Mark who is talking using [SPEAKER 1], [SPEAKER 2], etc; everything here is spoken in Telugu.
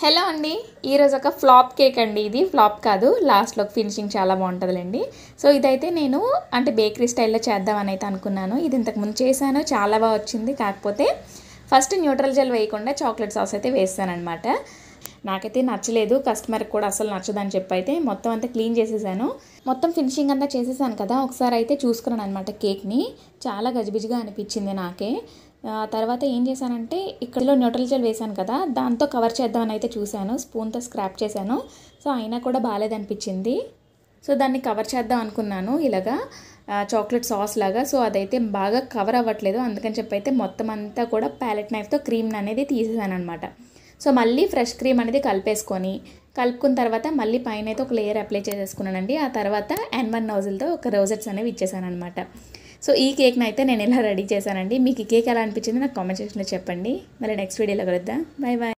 [SPEAKER 1] హలో అండి ఈరోజు ఒక ఫ్లాప్ కేక్ అండి ఇది ఫ్లాప్ కాదు లాస్ట్లో ఫినిషింగ్ చాలా బాగుంటుందిలేండి సో ఇదైతే నేను అంటే బేకరీ స్టైల్లో చేద్దామని అయితే అనుకున్నాను ఇది ఇంతకుముందు చేశాను చాలా బాగా వచ్చింది కాకపోతే ఫస్ట్ న్యూట్రల్ జెల్ వేయకుండా చాక్లెట్ సాస్ అయితే వేస్తానమాట నాకైతే నచ్చలేదు కస్టమర్కి కూడా అసలు నచ్చదని చెప్పి అయితే మొత్తం అంతా క్లీన్ చేసేసాను మొత్తం ఫినిషింగ్ అంతా చేసేసాను కదా ఒకసారి అయితే చూసుకున్నాను అనమాట కేక్ని చాలా గజిబిజిగా అనిపించింది నాకే తర్వాత ఏం చేశానంటే ఇక్కడలో న్యూట్రల్ జెల్ వేశాను కదా దాంతో కవర్ చేద్దామని అయితే చూశాను స్పూన్తో స్క్రాప్ చేశాను సో అయినా కూడా బాగాలేదనిపించింది సో దాన్ని కవర్ చేద్దాం అనుకున్నాను ఇలాగా చాక్లెట్ సాస్ లాగా సో అదైతే బాగా కవర్ అవ్వట్లేదు అందుకని చెప్పి అయితే మొత్తం అంతా కూడా ప్యాలెట్ నైఫ్తో క్రీమ్ అనేది తీసేసాను అనమాట సో మళ్ళీ ఫ్రెష్ క్రీమ్ అనేది కలిపేసుకొని కలుపుకున్న తర్వాత మళ్ళీ పైన అయితే ఒక లేయర్ అప్లై చేసేసుకున్నానండి ఆ తర్వాత ఎన్ వన్ నౌజిల్తో ఒక రోజెట్స్ అనేవి ఇచ్చేసాను అనమాట సో ఈ కేక్ అయితే నేను ఎలా రెడీ చేశానండి మీకు ఈ కేక్ ఎలా అనిపించింది నాకు కామెంట్ సెక్షన్లో చెప్పండి మళ్ళీ నెక్స్ట్ వీడియోలో కలుద్దాం బాయ్ బాయ్